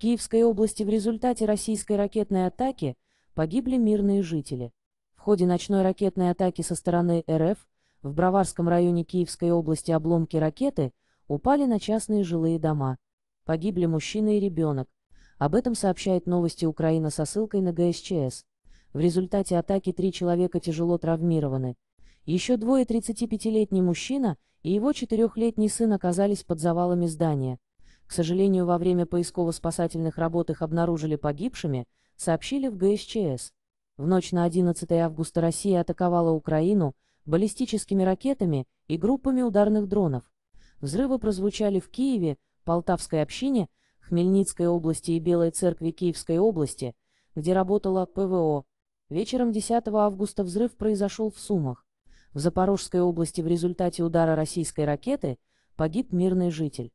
Киевской области в результате российской ракетной атаки погибли мирные жители. В ходе ночной ракетной атаки со стороны РФ в Броварском районе Киевской области обломки ракеты упали на частные жилые дома. Погибли мужчина и ребенок. Об этом сообщает новости Украина со ссылкой на ГСЧС. В результате атаки три человека тяжело травмированы. Еще двое 35-летний мужчина и его четырехлетний сын оказались под завалами здания к сожалению, во время поисково-спасательных работ их обнаружили погибшими, сообщили в ГСЧС. В ночь на 11 августа Россия атаковала Украину баллистическими ракетами и группами ударных дронов. Взрывы прозвучали в Киеве, Полтавской общине, Хмельницкой области и Белой церкви Киевской области, где работала ПВО. Вечером 10 августа взрыв произошел в Сумах. В Запорожской области в результате удара российской ракеты погиб мирный житель.